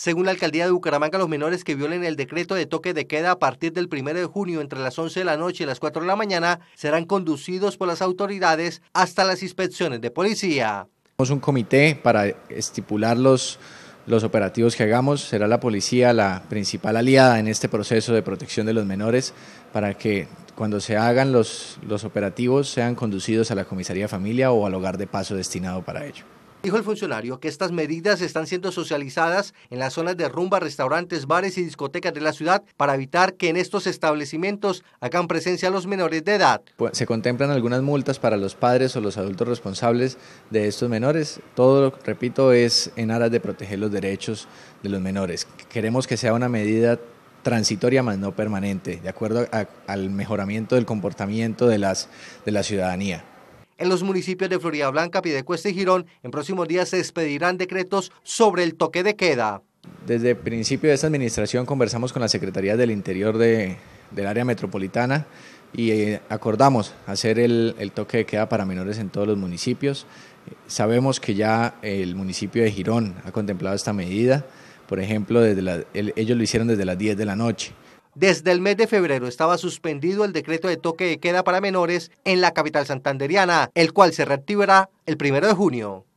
Según la alcaldía de Bucaramanga, los menores que violen el decreto de toque de queda a partir del 1 de junio entre las 11 de la noche y las 4 de la mañana serán conducidos por las autoridades hasta las inspecciones de policía. Tenemos un comité para estipular los, los operativos que hagamos. Será la policía la principal aliada en este proceso de protección de los menores para que cuando se hagan los, los operativos sean conducidos a la comisaría de familia o al hogar de paso destinado para ello. Dijo el funcionario que estas medidas están siendo socializadas en las zonas de rumba, restaurantes, bares y discotecas de la ciudad para evitar que en estos establecimientos hagan presencia a los menores de edad. Pues, se contemplan algunas multas para los padres o los adultos responsables de estos menores. Todo, lo repito, es en aras de proteger los derechos de los menores. Queremos que sea una medida transitoria más no permanente, de acuerdo al mejoramiento del comportamiento de, las, de la ciudadanía. En los municipios de Florida Blanca, Pidecuesta y Girón, en próximos días se expedirán decretos sobre el toque de queda. Desde el principio de esta administración conversamos con la Secretaría del Interior del área metropolitana y eh, acordamos hacer el, toque de queda para menores en todos los municipios. Sabemos que ya el municipio de Girón ha contemplado esta medida. Por ejemplo, ellos lo hicieron desde las 10 de la noche. Desde el mes de febrero estaba suspendido el decreto de toque de queda para menores en la capital santanderiana, el cual se reactivará el primero de junio.